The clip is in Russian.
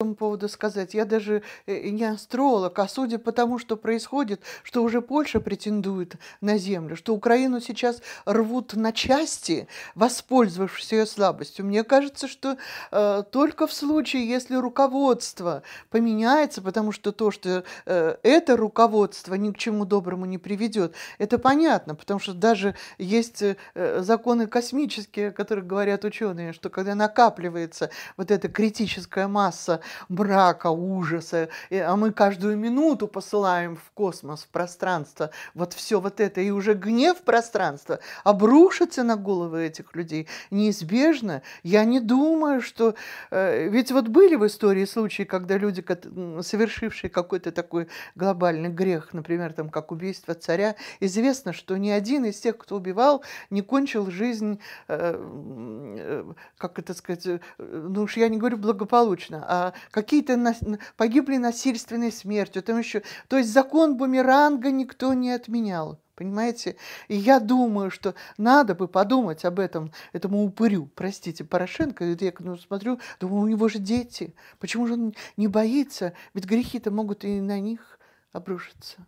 этому поводу сказать. Я даже э, не астролог, а судя по тому, что происходит, что уже Польша претендует на землю, что Украину сейчас рвут на части, воспользовавшись ее слабостью. Мне кажется, что э, только в случае, если руководство поменяется, потому что то, что э, это руководство ни к чему доброму не приведет, это понятно, потому что даже есть э, законы космические, о которых говорят ученые, что когда накапливается вот эта критическая масса, брака ужаса, а мы каждую минуту посылаем в космос, в пространство, вот все вот это, и уже гнев пространства обрушится на головы этих людей неизбежно. Я не думаю, что... Э, ведь вот были в истории случаи, когда люди, совершившие какой-то такой глобальный грех, например, там, как убийство царя, известно, что ни один из тех, кто убивал, не кончил жизнь, э, э, как это сказать, ну уж я не говорю благополучно, а какие-то нас... погибли насильственной смертью, там еще. То есть закон бумеранга никто не отменял. Понимаете? И я думаю, что надо бы подумать об этом, этому упырю, простите, Порошенко. Я ну, смотрю, думаю, у него же дети. Почему же он не боится? Ведь грехи-то могут и на них обрушиться.